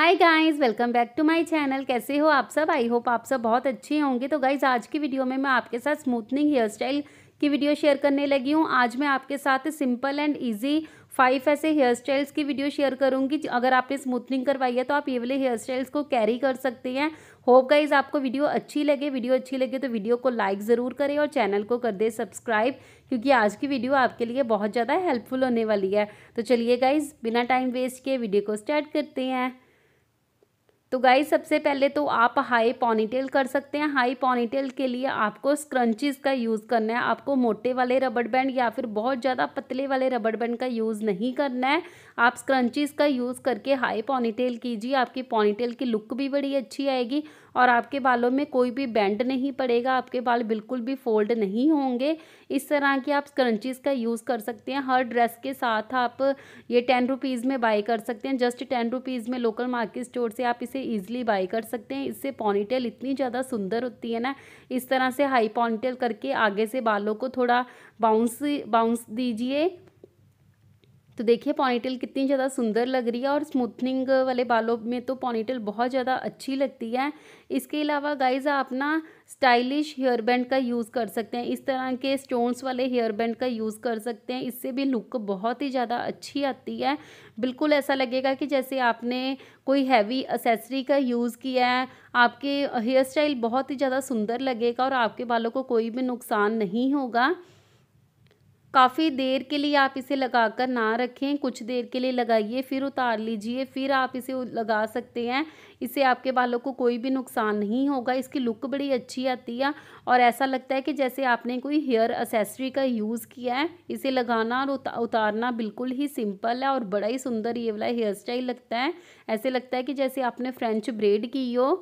hi guys welcome back to my channel कैसे हो आप सब आई होप आप सब बहुत अच्छे होंगे तो गाइस आज की वीडियो में मैं आपके साथ स्मूथनिंग हेयर स्टाइल की वीडियो शेयर करने लगी हूँ आज मैं आपके साथ सिंपल एंड इजी फाइव ऐसे हेयर स्टाइल्स की वीडियो शेयर करूँगी अगर आपने स्मूथनिंग करवाई है तो आप ये वाले हेयर स्टाइल्स को कैरी कर सकते हैं होप गाइज आपको वीडियो अच्छी लगे वीडियो अच्छी लगे तो वीडियो को लाइक ज़रूर करें और चैनल को कर दे सब्सक्राइब क्योंकि आज की वीडियो आपके लिए बहुत ज़्यादा हेल्पफुल होने वाली है तो चलिए गाइज़ बिना टाइम वेस्ट किए वीडियो को स्टार्ट करते हैं तो गाइज सबसे पहले तो आप हाई पॉनीटेल कर सकते हैं हाई पॉनीटेल के लिए आपको स्क्रंचिज़ का यूज़ करना है आपको मोटे वाले रबड़ बैंड या फिर बहुत ज़्यादा पतले वाले रबड़ बैंड का यूज़ नहीं करना है आप स्क्रंचिज़ का यूज़ करके हाई पॉनीटेल कीजिए आपकी पॉनीटेल की लुक भी बड़ी अच्छी आएगी और आपके बालों में कोई भी बैंड नहीं पड़ेगा आपके बाल बिल्कुल भी फोल्ड नहीं होंगे इस तरह की आप क्रंचीज़ का यूज़ कर सकते हैं हर ड्रेस के साथ आप ये टेन रुपीज़ में बाई कर सकते हैं जस्ट टेन रुपीज़ में लोकल मार्केट स्टोर से आप इसे ईजिली बाई कर सकते हैं इससे पॉनीटेल इतनी ज़्यादा सुंदर होती है ना इस तरह से हाई पॉनीटेल करके आगे से बालों को थोड़ा बाउंस बाउंस दीजिए तो देखिए पॉनीटेल कितनी ज़्यादा सुंदर लग रही है और स्मूथनिंग वाले बालों में तो पॉनीटेल बहुत ज़्यादा अच्छी लगती है इसके अलावा गाइज आप ना स्टाइलिश हेयर बैंड का यूज़ कर सकते हैं इस तरह के स्टोन्स वाले हेयर बैंड का यूज़ कर सकते हैं इससे भी लुक बहुत ही ज़्यादा अच्छी आती है बिल्कुल ऐसा लगेगा कि जैसे आपने कोई हैवी असेसरी का यूज़ किया है आपके हेयर स्टाइल बहुत ही ज़्यादा सुंदर लगेगा और आपके बालों को कोई भी नुकसान नहीं होगा काफ़ी देर के लिए आप इसे लगा कर ना रखें कुछ देर के लिए लगाइए फिर उतार लीजिए फिर आप इसे लगा सकते हैं इससे आपके बालों को कोई भी नुकसान नहीं होगा इसकी लुक बड़ी अच्छी आती है और ऐसा लगता है कि जैसे आपने कोई हेयर असेसरी का यूज़ किया है इसे लगाना और उतारना बिल्कुल ही सिंपल है और बड़ा ही सुंदर ये वाला हेयर स्टाइल लगता है ऐसे लगता है कि जैसे आपने फ्रेंच ब्रेड की हो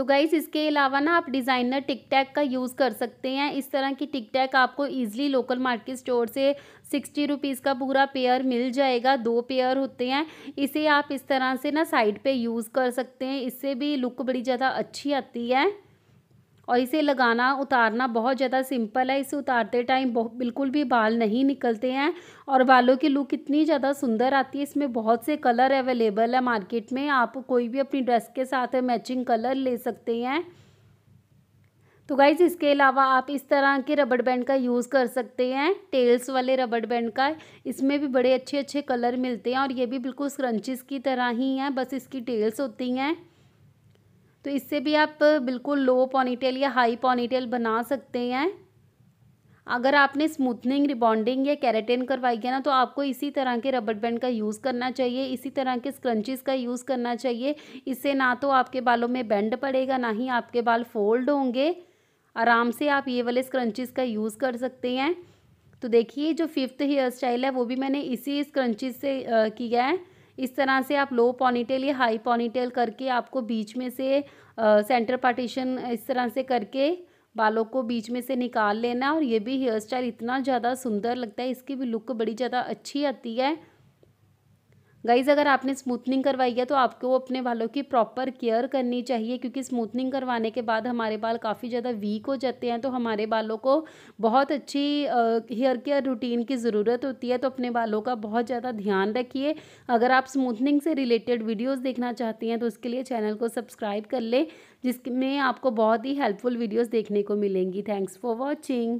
तो गाइज इसके अलावा ना आप डिज़ाइनर टिक टैक का यूज़ कर सकते हैं इस तरह की टिक टैक आपको ईजिली लोकल मार्केट स्टोर से सिक्सटी रुपीज़ का पूरा पेयर मिल जाएगा दो पेयर होते हैं इसे आप इस तरह से ना साइड पे यूज़ कर सकते हैं इससे भी लुक बड़ी ज़्यादा अच्छी आती है और इसे लगाना उतारना बहुत ज़्यादा सिंपल है इसे उतारते टाइम बिल्कुल भी बाल नहीं निकलते हैं और बालों की लुक इतनी ज़्यादा सुंदर आती है इसमें बहुत से कलर अवेलेबल है मार्केट में आप कोई भी अपनी ड्रेस के साथ मैचिंग कलर ले सकते हैं तो गाइज इसके अलावा आप इस तरह के रबड़ बैंड का यूज़ कर सकते हैं टेल्स वाले रबड़ बैंड का इसमें भी बड़े अच्छे अच्छे कलर मिलते हैं और ये भी बिल्कुल स्क्रंचिस की तरह ही हैं बस इसकी टेल्स होती हैं तो इससे भी आप बिल्कुल लो पॉनीटेल या हाई पॉनीटेल बना सकते हैं अगर आपने स्मूथनिंग रिबॉन्डिंग या कैरेटेन करवाई है ना तो आपको इसी तरह के रबड़ बैंड का यूज़ करना चाहिए इसी तरह के स्क्रंचेस का यूज़ करना चाहिए इससे ना तो आपके बालों में बैंड पड़ेगा ना ही आपके बाल फोल्ड होंगे आराम से आप ये वाले स्क्रंचेस का यूज़ कर सकते हैं तो देखिए जो फिफ्थ हेयर स्टाइल है वो भी मैंने इसी स्क्रंचेस से किया है इस तरह से आप लो पॉनीटेल या हाई पॉनीटेल करके आपको बीच में से सेंटर पार्टीशन इस तरह से करके बालों को बीच में से निकाल लेना और ये भी हेयर स्टाइल इतना ज़्यादा सुंदर लगता है इसकी भी लुक बड़ी ज़्यादा अच्छी आती है गाइज अगर आपने स्मूथनिंग करवाई है तो आपको अपने बालों की प्रॉपर केयर करनी चाहिए क्योंकि स्मूथनिंग करवाने के बाद हमारे बाल काफ़ी ज़्यादा वीक हो जाते हैं तो हमारे बालों को बहुत अच्छी हेयर केयर रूटीन की ज़रूरत होती है तो अपने बालों का बहुत ज़्यादा ध्यान रखिए अगर आप स्मूथनिंग से रिलेटेड वीडियोज़ देखना चाहती हैं तो उसके लिए चैनल को सब्सक्राइब कर लें जिसमें आपको बहुत ही हेल्पफुल वीडियोज़ देखने को मिलेंगी थैंक्स फॉर वॉचिंग